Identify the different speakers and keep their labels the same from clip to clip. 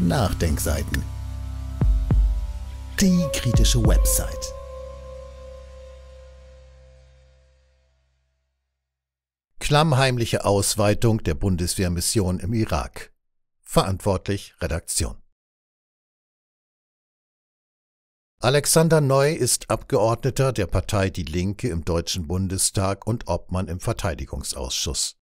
Speaker 1: Nachdenkseiten. Die kritische Website. Klammheimliche Ausweitung der Bundeswehrmission im Irak. Verantwortlich Redaktion. Alexander Neu ist Abgeordneter der Partei Die Linke im Deutschen Bundestag und Obmann im Verteidigungsausschuss.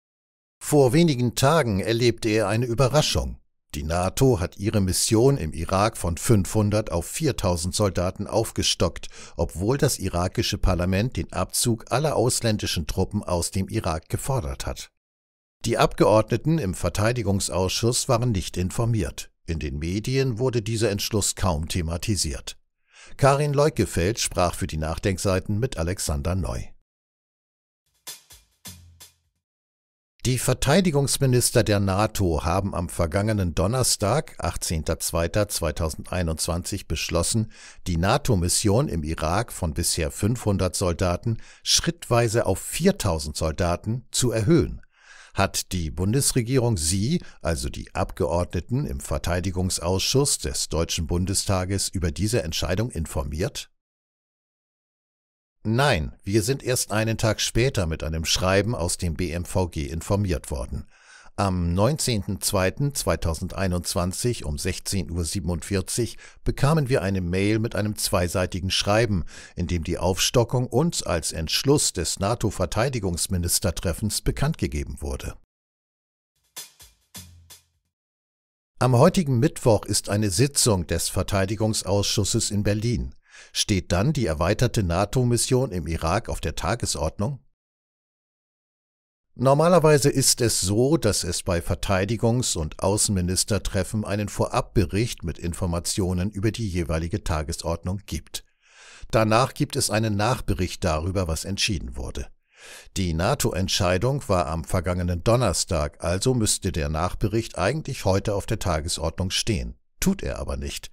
Speaker 1: Vor wenigen Tagen erlebte er eine Überraschung. Die NATO hat ihre Mission im Irak von 500 auf 4000 Soldaten aufgestockt, obwohl das irakische Parlament den Abzug aller ausländischen Truppen aus dem Irak gefordert hat. Die Abgeordneten im Verteidigungsausschuss waren nicht informiert. In den Medien wurde dieser Entschluss kaum thematisiert. Karin Leukefeld sprach für die Nachdenkseiten mit Alexander Neu. Die Verteidigungsminister der NATO haben am vergangenen Donnerstag, 18.02.2021, beschlossen, die NATO-Mission im Irak von bisher 500 Soldaten schrittweise auf 4000 Soldaten zu erhöhen. Hat die Bundesregierung Sie, also die Abgeordneten im Verteidigungsausschuss des Deutschen Bundestages, über diese Entscheidung informiert? Nein, wir sind erst einen Tag später mit einem Schreiben aus dem BMVG informiert worden. Am 19.02.2021 um 16.47 Uhr bekamen wir eine Mail mit einem zweiseitigen Schreiben, in dem die Aufstockung uns als Entschluss des NATO-Verteidigungsministertreffens bekannt gegeben wurde. Am heutigen Mittwoch ist eine Sitzung des Verteidigungsausschusses in Berlin. Steht dann die erweiterte NATO-Mission im Irak auf der Tagesordnung? Normalerweise ist es so, dass es bei Verteidigungs- und Außenministertreffen einen Vorabbericht mit Informationen über die jeweilige Tagesordnung gibt. Danach gibt es einen Nachbericht darüber, was entschieden wurde. Die NATO-Entscheidung war am vergangenen Donnerstag, also müsste der Nachbericht eigentlich heute auf der Tagesordnung stehen. Tut er aber nicht.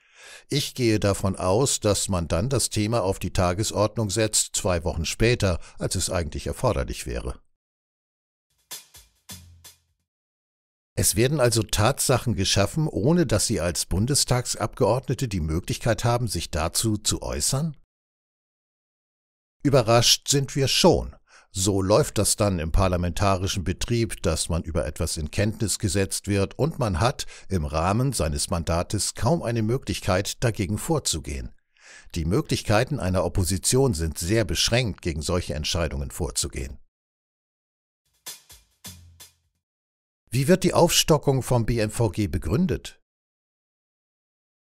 Speaker 1: Ich gehe davon aus, dass man dann das Thema auf die Tagesordnung setzt, zwei Wochen später, als es eigentlich erforderlich wäre. Es werden also Tatsachen geschaffen, ohne dass Sie als Bundestagsabgeordnete die Möglichkeit haben, sich dazu zu äußern? Überrascht sind wir schon. So läuft das dann im parlamentarischen Betrieb, dass man über etwas in Kenntnis gesetzt wird und man hat im Rahmen seines Mandates kaum eine Möglichkeit, dagegen vorzugehen. Die Möglichkeiten einer Opposition sind sehr beschränkt, gegen solche Entscheidungen vorzugehen. Wie wird die Aufstockung vom BMVG begründet?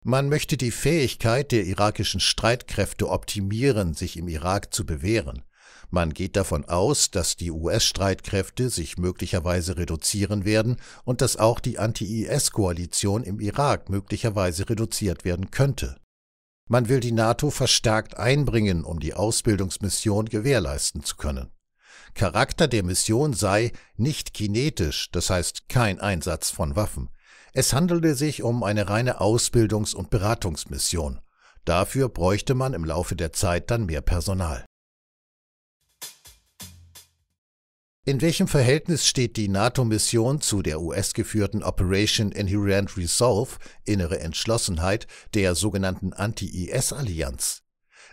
Speaker 1: Man möchte die Fähigkeit der irakischen Streitkräfte optimieren, sich im Irak zu bewähren. Man geht davon aus, dass die US-Streitkräfte sich möglicherweise reduzieren werden und dass auch die Anti-IS-Koalition im Irak möglicherweise reduziert werden könnte. Man will die NATO verstärkt einbringen, um die Ausbildungsmission gewährleisten zu können. Charakter der Mission sei nicht kinetisch, das heißt kein Einsatz von Waffen. Es handelte sich um eine reine Ausbildungs- und Beratungsmission. Dafür bräuchte man im Laufe der Zeit dann mehr Personal. In welchem Verhältnis steht die NATO-Mission zu der US-geführten Operation Inherent Resolve, innere Entschlossenheit, der sogenannten Anti-IS-Allianz?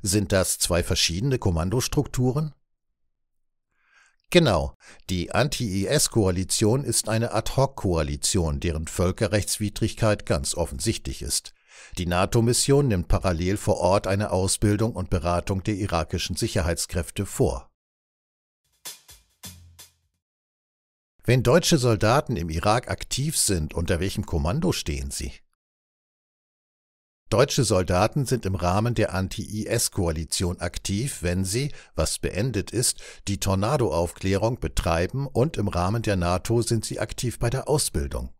Speaker 1: Sind das zwei verschiedene Kommandostrukturen? Genau, die Anti-IS-Koalition ist eine Ad-Hoc-Koalition, deren Völkerrechtswidrigkeit ganz offensichtlich ist. Die NATO-Mission nimmt parallel vor Ort eine Ausbildung und Beratung der irakischen Sicherheitskräfte vor. Wenn deutsche Soldaten im Irak aktiv sind, unter welchem Kommando stehen sie? Deutsche Soldaten sind im Rahmen der Anti-IS-Koalition aktiv, wenn sie, was beendet ist, die Tornado-Aufklärung betreiben und im Rahmen der NATO sind sie aktiv bei der Ausbildung.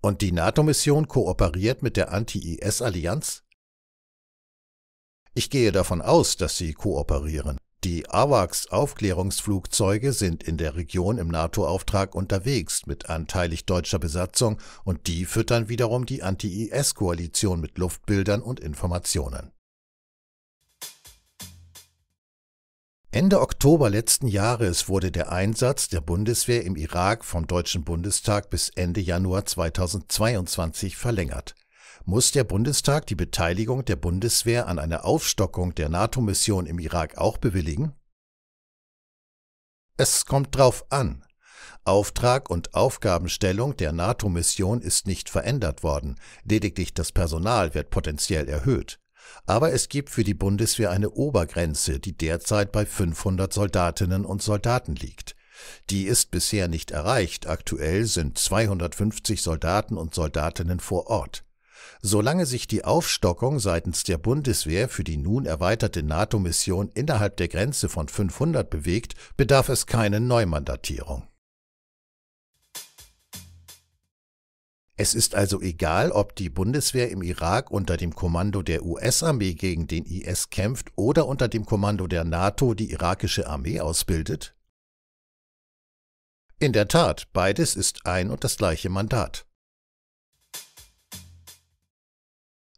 Speaker 1: Und die NATO-Mission kooperiert mit der Anti-IS-Allianz? Ich gehe davon aus, dass sie kooperieren. Die AWACS-Aufklärungsflugzeuge sind in der Region im NATO-Auftrag unterwegs mit anteilig deutscher Besatzung und die füttern wiederum die Anti-IS-Koalition mit Luftbildern und Informationen. Ende Oktober letzten Jahres wurde der Einsatz der Bundeswehr im Irak vom Deutschen Bundestag bis Ende Januar 2022 verlängert muss der Bundestag die Beteiligung der Bundeswehr an einer Aufstockung der NATO-Mission im Irak auch bewilligen? Es kommt drauf an. Auftrag und Aufgabenstellung der NATO-Mission ist nicht verändert worden, lediglich das Personal wird potenziell erhöht. Aber es gibt für die Bundeswehr eine Obergrenze, die derzeit bei 500 Soldatinnen und Soldaten liegt. Die ist bisher nicht erreicht, aktuell sind 250 Soldaten und Soldatinnen vor Ort. Solange sich die Aufstockung seitens der Bundeswehr für die nun erweiterte NATO-Mission innerhalb der Grenze von 500 bewegt, bedarf es keine Neumandatierung. Es ist also egal, ob die Bundeswehr im Irak unter dem Kommando der US-Armee gegen den IS kämpft oder unter dem Kommando der NATO die irakische Armee ausbildet. In der Tat, beides ist ein und das gleiche Mandat.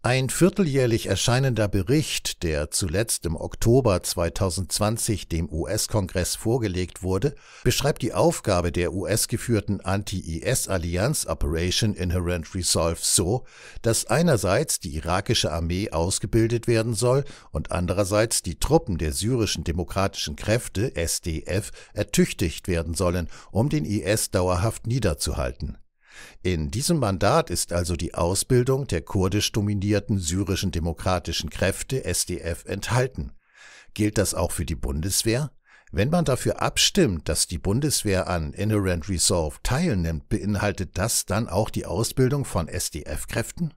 Speaker 1: Ein vierteljährlich erscheinender Bericht, der zuletzt im Oktober 2020 dem US-Kongress vorgelegt wurde, beschreibt die Aufgabe der US-geführten Anti-IS-Allianz Operation Inherent Resolve so, dass einerseits die irakische Armee ausgebildet werden soll und andererseits die Truppen der syrischen demokratischen Kräfte SDF ertüchtigt werden sollen, um den IS dauerhaft niederzuhalten in diesem Mandat ist also die Ausbildung der kurdisch dominierten syrischen demokratischen Kräfte SDF enthalten. Gilt das auch für die Bundeswehr? Wenn man dafür abstimmt, dass die Bundeswehr an Inherent Resolve teilnimmt, beinhaltet das dann auch die Ausbildung von SDF-Kräften?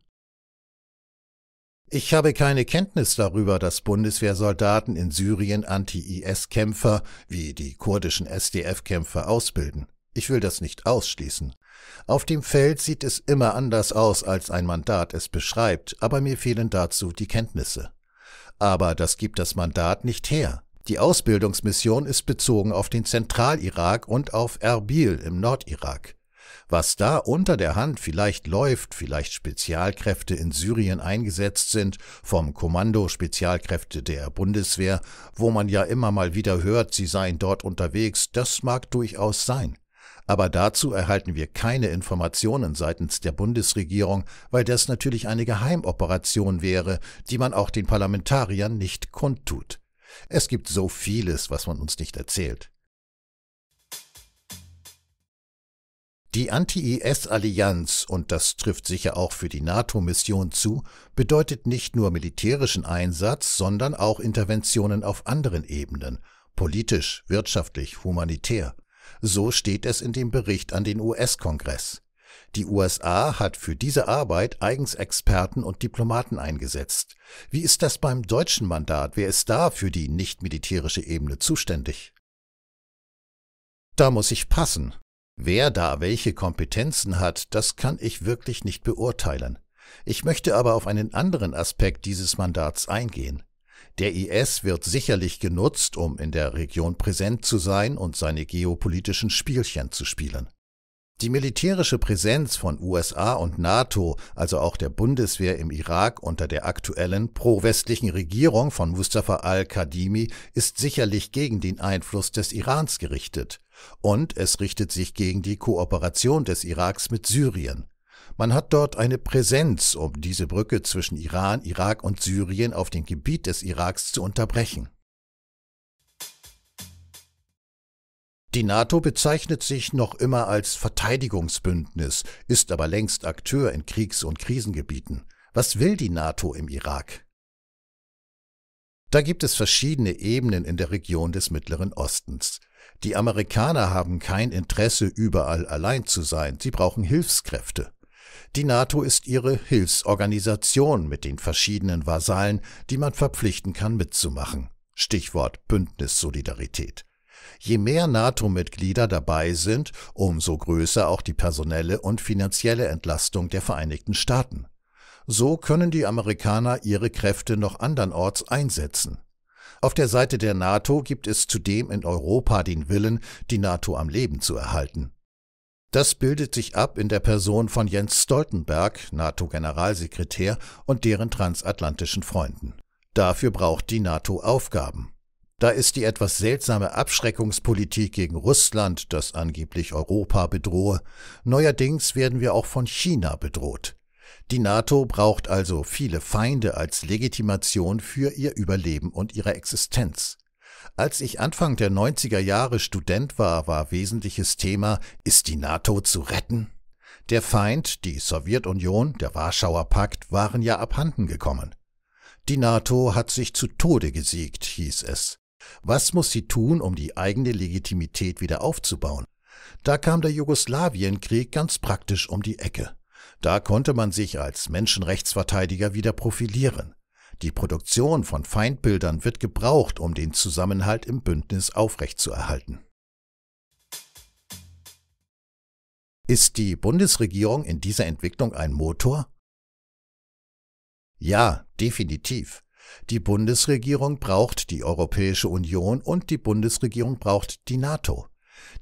Speaker 1: Ich habe keine Kenntnis darüber, dass Bundeswehrsoldaten in Syrien Anti-IS-Kämpfer wie die kurdischen SDF-Kämpfer ausbilden. Ich will das nicht ausschließen. Auf dem Feld sieht es immer anders aus, als ein Mandat es beschreibt, aber mir fehlen dazu die Kenntnisse. Aber das gibt das Mandat nicht her. Die Ausbildungsmission ist bezogen auf den Zentralirak und auf Erbil im Nordirak. Was da unter der Hand vielleicht läuft, vielleicht Spezialkräfte in Syrien eingesetzt sind, vom Kommando Spezialkräfte der Bundeswehr, wo man ja immer mal wieder hört, sie seien dort unterwegs, das mag durchaus sein. Aber dazu erhalten wir keine Informationen seitens der Bundesregierung, weil das natürlich eine Geheimoperation wäre, die man auch den Parlamentariern nicht kundtut. Es gibt so vieles, was man uns nicht erzählt. Die Anti-IS-Allianz, und das trifft sicher auch für die NATO-Mission zu, bedeutet nicht nur militärischen Einsatz, sondern auch Interventionen auf anderen Ebenen, politisch, wirtschaftlich, humanitär. So steht es in dem Bericht an den US-Kongress. Die USA hat für diese Arbeit eigens Experten und Diplomaten eingesetzt. Wie ist das beim deutschen Mandat? Wer ist da für die nicht-militärische Ebene zuständig? Da muss ich passen. Wer da welche Kompetenzen hat, das kann ich wirklich nicht beurteilen. Ich möchte aber auf einen anderen Aspekt dieses Mandats eingehen. Der IS wird sicherlich genutzt, um in der Region präsent zu sein und seine geopolitischen Spielchen zu spielen. Die militärische Präsenz von USA und NATO, also auch der Bundeswehr im Irak unter der aktuellen pro-westlichen Regierung von Mustafa al kadimi ist sicherlich gegen den Einfluss des Irans gerichtet. Und es richtet sich gegen die Kooperation des Iraks mit Syrien. Man hat dort eine Präsenz, um diese Brücke zwischen Iran, Irak und Syrien auf dem Gebiet des Iraks zu unterbrechen. Die NATO bezeichnet sich noch immer als Verteidigungsbündnis, ist aber längst Akteur in Kriegs- und Krisengebieten. Was will die NATO im Irak? Da gibt es verschiedene Ebenen in der Region des Mittleren Ostens. Die Amerikaner haben kein Interesse, überall allein zu sein, sie brauchen Hilfskräfte. Die NATO ist ihre Hilfsorganisation mit den verschiedenen Vasallen, die man verpflichten kann mitzumachen. Stichwort Bündnissolidarität. Je mehr NATO-Mitglieder dabei sind, umso größer auch die personelle und finanzielle Entlastung der Vereinigten Staaten. So können die Amerikaner ihre Kräfte noch andernorts einsetzen. Auf der Seite der NATO gibt es zudem in Europa den Willen, die NATO am Leben zu erhalten. Das bildet sich ab in der Person von Jens Stoltenberg, NATO-Generalsekretär, und deren transatlantischen Freunden. Dafür braucht die NATO Aufgaben. Da ist die etwas seltsame Abschreckungspolitik gegen Russland, das angeblich Europa bedrohe, neuerdings werden wir auch von China bedroht. Die NATO braucht also viele Feinde als Legitimation für ihr Überleben und ihre Existenz. Als ich Anfang der 90er Jahre Student war, war wesentliches Thema, ist die NATO zu retten? Der Feind, die Sowjetunion, der Warschauer Pakt waren ja abhanden gekommen. Die NATO hat sich zu Tode gesiegt, hieß es. Was muss sie tun, um die eigene Legitimität wieder aufzubauen? Da kam der Jugoslawienkrieg ganz praktisch um die Ecke. Da konnte man sich als Menschenrechtsverteidiger wieder profilieren. Die Produktion von Feindbildern wird gebraucht, um den Zusammenhalt im Bündnis aufrechtzuerhalten. Ist die Bundesregierung in dieser Entwicklung ein Motor? Ja, definitiv. Die Bundesregierung braucht die Europäische Union und die Bundesregierung braucht die NATO.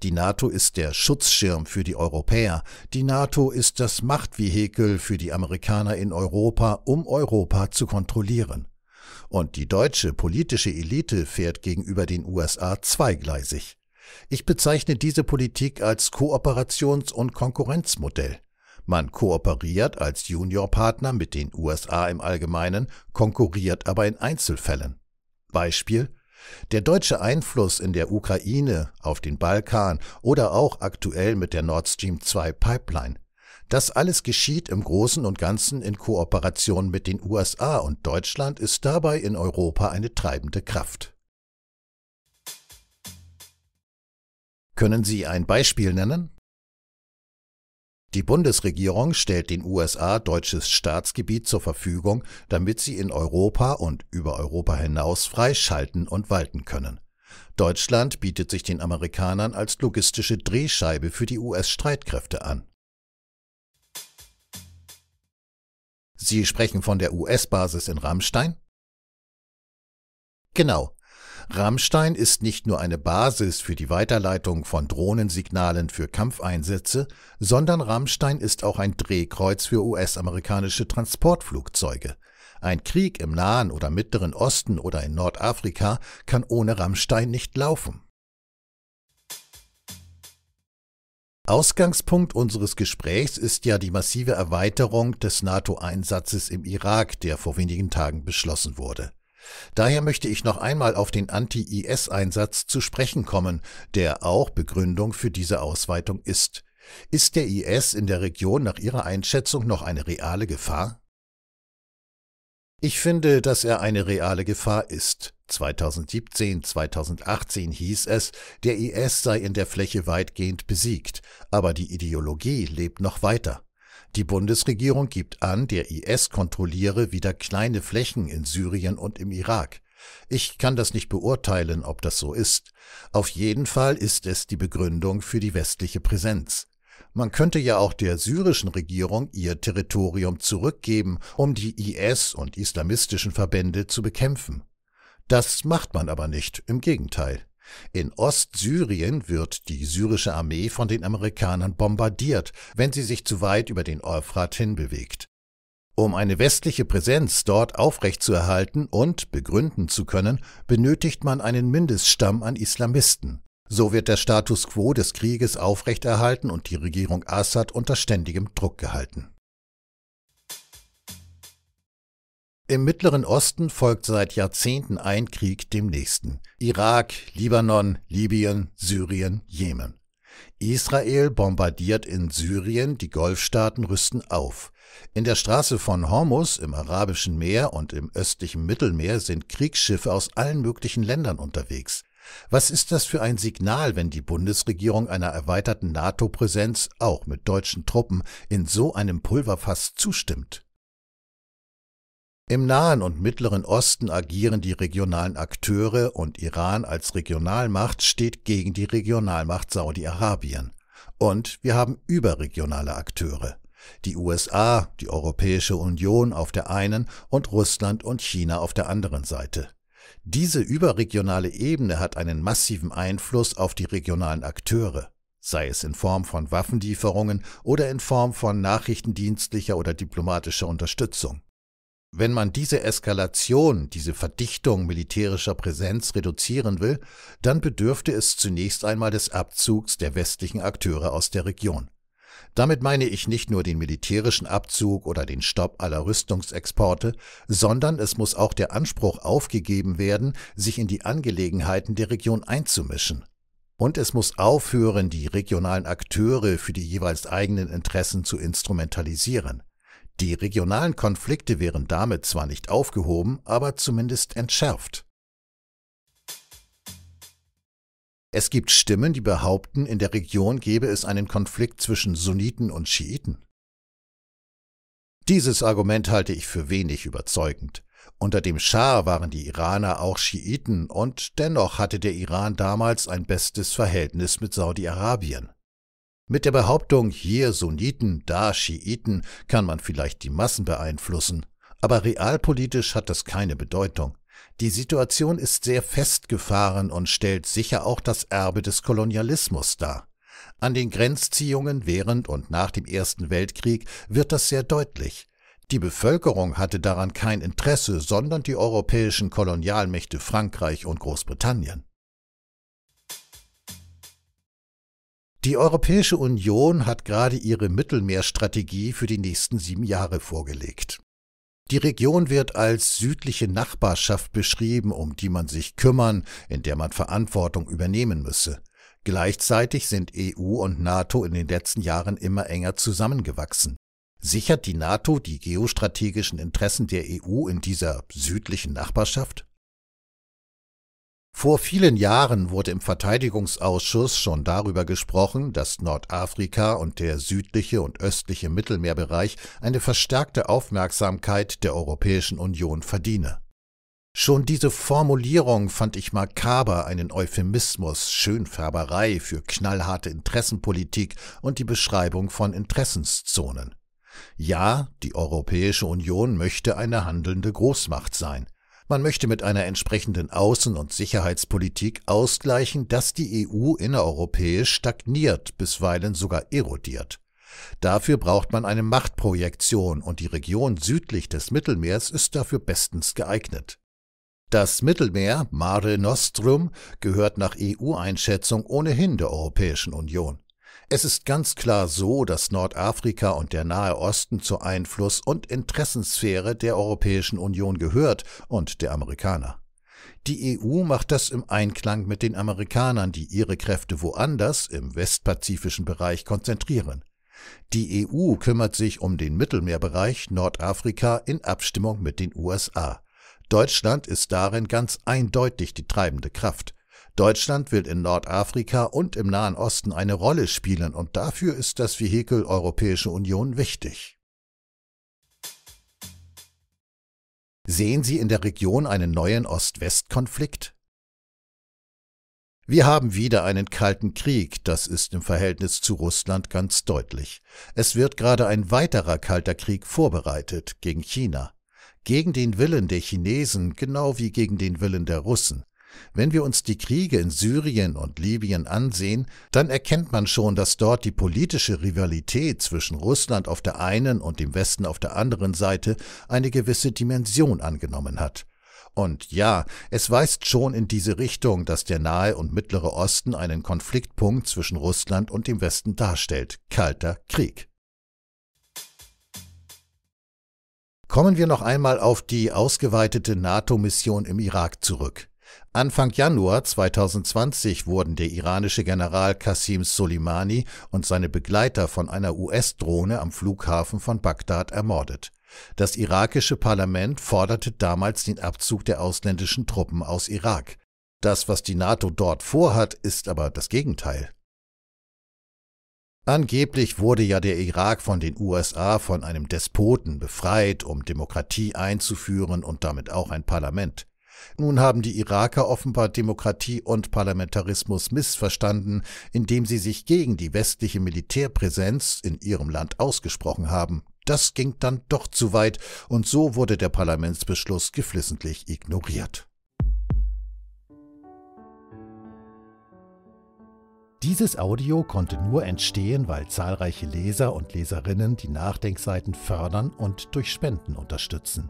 Speaker 1: Die NATO ist der Schutzschirm für die Europäer. Die NATO ist das Machtvehikel für die Amerikaner in Europa, um Europa zu kontrollieren. Und die deutsche politische Elite fährt gegenüber den USA zweigleisig. Ich bezeichne diese Politik als Kooperations- und Konkurrenzmodell. Man kooperiert als Juniorpartner mit den USA im Allgemeinen, konkurriert aber in Einzelfällen. Beispiel der deutsche Einfluss in der Ukraine, auf den Balkan oder auch aktuell mit der Nord Stream 2 Pipeline. Das alles geschieht im Großen und Ganzen in Kooperation mit den USA und Deutschland ist dabei in Europa eine treibende Kraft. Können Sie ein Beispiel nennen? Die Bundesregierung stellt den USA deutsches Staatsgebiet zur Verfügung, damit sie in Europa und über Europa hinaus frei schalten und walten können. Deutschland bietet sich den Amerikanern als logistische Drehscheibe für die US-Streitkräfte an. Sie sprechen von der US-Basis in Rammstein? Genau, Rammstein ist nicht nur eine Basis für die Weiterleitung von Drohnensignalen für Kampfeinsätze, sondern Rammstein ist auch ein Drehkreuz für US-amerikanische Transportflugzeuge. Ein Krieg im Nahen oder Mittleren Osten oder in Nordafrika kann ohne Rammstein nicht laufen. Ausgangspunkt unseres Gesprächs ist ja die massive Erweiterung des NATO-Einsatzes im Irak, der vor wenigen Tagen beschlossen wurde. Daher möchte ich noch einmal auf den Anti-IS-Einsatz zu sprechen kommen, der auch Begründung für diese Ausweitung ist. Ist der IS in der Region nach Ihrer Einschätzung noch eine reale Gefahr? Ich finde, dass er eine reale Gefahr ist. 2017, 2018 hieß es, der IS sei in der Fläche weitgehend besiegt, aber die Ideologie lebt noch weiter. Die Bundesregierung gibt an, der IS kontrolliere wieder kleine Flächen in Syrien und im Irak. Ich kann das nicht beurteilen, ob das so ist. Auf jeden Fall ist es die Begründung für die westliche Präsenz. Man könnte ja auch der syrischen Regierung ihr Territorium zurückgeben, um die IS und islamistischen Verbände zu bekämpfen. Das macht man aber nicht, im Gegenteil. In Ostsyrien wird die syrische Armee von den Amerikanern bombardiert, wenn sie sich zu weit über den Euphrat hinbewegt. Um eine westliche Präsenz dort aufrechtzuerhalten und begründen zu können, benötigt man einen Mindeststamm an Islamisten. So wird der Status quo des Krieges aufrechterhalten und die Regierung Assad unter ständigem Druck gehalten. Im Mittleren Osten folgt seit Jahrzehnten ein Krieg dem nächsten. Irak, Libanon, Libyen, Syrien, Jemen. Israel bombardiert in Syrien, die Golfstaaten rüsten auf. In der Straße von Hormus im Arabischen Meer und im östlichen Mittelmeer sind Kriegsschiffe aus allen möglichen Ländern unterwegs. Was ist das für ein Signal, wenn die Bundesregierung einer erweiterten NATO-Präsenz auch mit deutschen Truppen in so einem Pulverfass zustimmt? Im Nahen und Mittleren Osten agieren die regionalen Akteure und Iran als Regionalmacht steht gegen die Regionalmacht Saudi-Arabien. Und wir haben überregionale Akteure. Die USA, die Europäische Union auf der einen und Russland und China auf der anderen Seite. Diese überregionale Ebene hat einen massiven Einfluss auf die regionalen Akteure, sei es in Form von Waffenlieferungen oder in Form von nachrichtendienstlicher oder diplomatischer Unterstützung. Wenn man diese Eskalation, diese Verdichtung militärischer Präsenz reduzieren will, dann bedürfte es zunächst einmal des Abzugs der westlichen Akteure aus der Region. Damit meine ich nicht nur den militärischen Abzug oder den Stopp aller Rüstungsexporte, sondern es muss auch der Anspruch aufgegeben werden, sich in die Angelegenheiten der Region einzumischen. Und es muss aufhören, die regionalen Akteure für die jeweils eigenen Interessen zu instrumentalisieren. Die regionalen Konflikte wären damit zwar nicht aufgehoben, aber zumindest entschärft. Es gibt Stimmen, die behaupten, in der Region gäbe es einen Konflikt zwischen Sunniten und Schiiten. Dieses Argument halte ich für wenig überzeugend. Unter dem Schah waren die Iraner auch Schiiten und dennoch hatte der Iran damals ein bestes Verhältnis mit Saudi-Arabien. Mit der Behauptung, hier Sunniten, da Schiiten, kann man vielleicht die Massen beeinflussen, aber realpolitisch hat das keine Bedeutung. Die Situation ist sehr festgefahren und stellt sicher auch das Erbe des Kolonialismus dar. An den Grenzziehungen während und nach dem Ersten Weltkrieg wird das sehr deutlich. Die Bevölkerung hatte daran kein Interesse, sondern die europäischen Kolonialmächte Frankreich und Großbritannien. Die Europäische Union hat gerade ihre Mittelmeerstrategie für die nächsten sieben Jahre vorgelegt. Die Region wird als südliche Nachbarschaft beschrieben, um die man sich kümmern, in der man Verantwortung übernehmen müsse. Gleichzeitig sind EU und NATO in den letzten Jahren immer enger zusammengewachsen. Sichert die NATO die geostrategischen Interessen der EU in dieser südlichen Nachbarschaft? Vor vielen Jahren wurde im Verteidigungsausschuss schon darüber gesprochen, dass Nordafrika und der südliche und östliche Mittelmeerbereich eine verstärkte Aufmerksamkeit der Europäischen Union verdiene. Schon diese Formulierung fand ich makaber einen Euphemismus, Schönfärberei für knallharte Interessenpolitik und die Beschreibung von Interessenszonen. Ja, die Europäische Union möchte eine handelnde Großmacht sein, man möchte mit einer entsprechenden Außen- und Sicherheitspolitik ausgleichen, dass die EU innereuropäisch stagniert, bisweilen sogar erodiert. Dafür braucht man eine Machtprojektion und die Region südlich des Mittelmeers ist dafür bestens geeignet. Das Mittelmeer, Mare Nostrum, gehört nach EU-Einschätzung ohnehin der Europäischen Union. Es ist ganz klar so, dass Nordafrika und der Nahe Osten zur Einfluss- und Interessensphäre der Europäischen Union gehört und der Amerikaner. Die EU macht das im Einklang mit den Amerikanern, die ihre Kräfte woanders im westpazifischen Bereich konzentrieren. Die EU kümmert sich um den Mittelmeerbereich Nordafrika in Abstimmung mit den USA. Deutschland ist darin ganz eindeutig die treibende Kraft. Deutschland will in Nordafrika und im Nahen Osten eine Rolle spielen und dafür ist das Vehikel Europäische Union wichtig. Sehen Sie in der Region einen neuen Ost-West-Konflikt? Wir haben wieder einen kalten Krieg, das ist im Verhältnis zu Russland ganz deutlich. Es wird gerade ein weiterer kalter Krieg vorbereitet gegen China. Gegen den Willen der Chinesen genau wie gegen den Willen der Russen. Wenn wir uns die Kriege in Syrien und Libyen ansehen, dann erkennt man schon, dass dort die politische Rivalität zwischen Russland auf der einen und dem Westen auf der anderen Seite eine gewisse Dimension angenommen hat. Und ja, es weist schon in diese Richtung, dass der Nahe und Mittlere Osten einen Konfliktpunkt zwischen Russland und dem Westen darstellt. Kalter Krieg. Kommen wir noch einmal auf die ausgeweitete NATO-Mission im Irak zurück. Anfang Januar 2020 wurden der iranische General Qasim Soleimani und seine Begleiter von einer US-Drohne am Flughafen von Bagdad ermordet. Das irakische Parlament forderte damals den Abzug der ausländischen Truppen aus Irak. Das, was die NATO dort vorhat, ist aber das Gegenteil. Angeblich wurde ja der Irak von den USA von einem Despoten befreit, um Demokratie einzuführen und damit auch ein Parlament. Nun haben die Iraker offenbar Demokratie und Parlamentarismus missverstanden, indem sie sich gegen die westliche Militärpräsenz in ihrem Land ausgesprochen haben. Das ging dann doch zu weit, und so wurde der Parlamentsbeschluss geflissentlich ignoriert. Dieses Audio konnte nur entstehen, weil zahlreiche Leser und Leserinnen die Nachdenkseiten fördern und durch Spenden unterstützen.